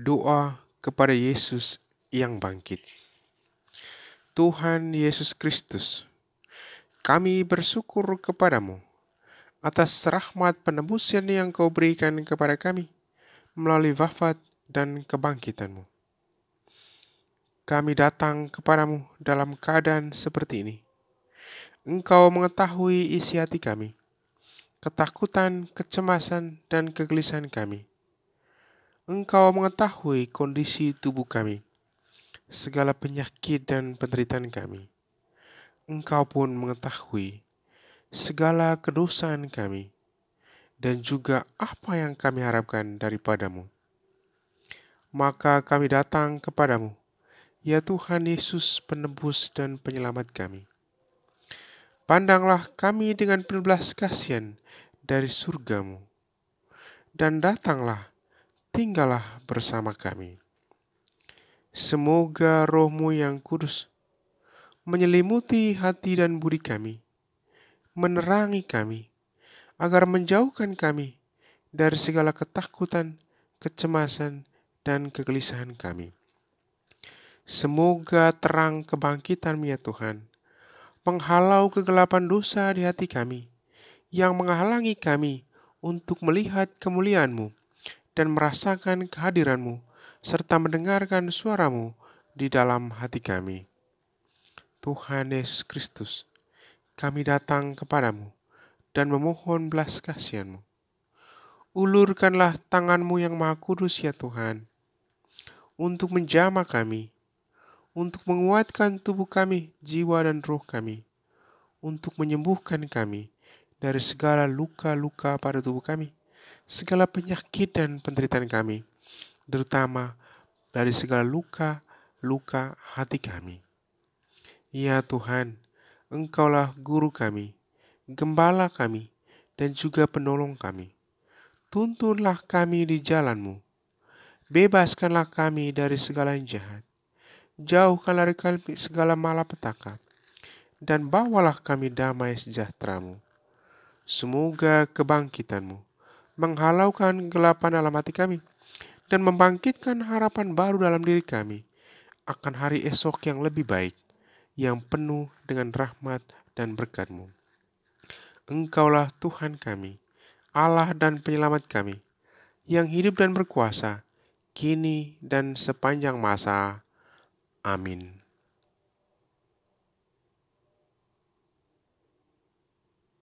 doa kepada Yesus yang bangkit. Tuhan Yesus Kristus, kami bersyukur kepadamu atas rahmat penebusan yang kau berikan kepada kami melalui wafat dan kebangkitanmu. Kami datang kepadamu dalam keadaan seperti ini. Engkau mengetahui isi hati kami, ketakutan, kecemasan, dan kegelisahan kami. Engkau mengetahui kondisi tubuh kami, segala penyakit dan penderitaan kami. Engkau pun mengetahui segala kedosaan kami, dan juga apa yang kami harapkan daripadamu. Maka kami datang kepadamu, ya Tuhan Yesus penebus dan penyelamat kami. Pandanglah kami dengan penuh belas kasihan dari surgamu, dan datanglah tinggallah bersama kami. Semoga rohmu yang kudus menyelimuti hati dan budi kami, menerangi kami, agar menjauhkan kami dari segala ketakutan, kecemasan, dan kegelisahan kami. Semoga terang kebangkitan ya Tuhan, menghalau kegelapan dosa di hati kami, yang menghalangi kami untuk melihat kemuliaan-Mu dan merasakan kehadiranmu, serta mendengarkan suaramu di dalam hati kami. Tuhan Yesus Kristus, kami datang kepadamu dan memohon belas kasihanmu. Ulurkanlah tanganmu yang maha kudus ya Tuhan, untuk menjamah kami, untuk menguatkan tubuh kami, jiwa dan roh kami, untuk menyembuhkan kami dari segala luka-luka pada tubuh kami segala penyakit dan penderitaan kami, terutama dari segala luka, luka hati kami. Ya Tuhan, Engkaulah guru kami, gembala kami, dan juga penolong kami. Tuntunlah kami di jalanmu. Bebaskanlah kami dari segala yang jahat. Jauhkanlah dari kami segala malapetaka. Dan bawalah kami damai sejahteramu. Semoga kebangkitanmu menghalaukan kegelapan dalam hati kami, dan membangkitkan harapan baru dalam diri kami akan hari esok yang lebih baik, yang penuh dengan rahmat dan berkat-Mu. Engkaulah Tuhan kami, Allah dan penyelamat kami, yang hidup dan berkuasa, kini dan sepanjang masa. Amin.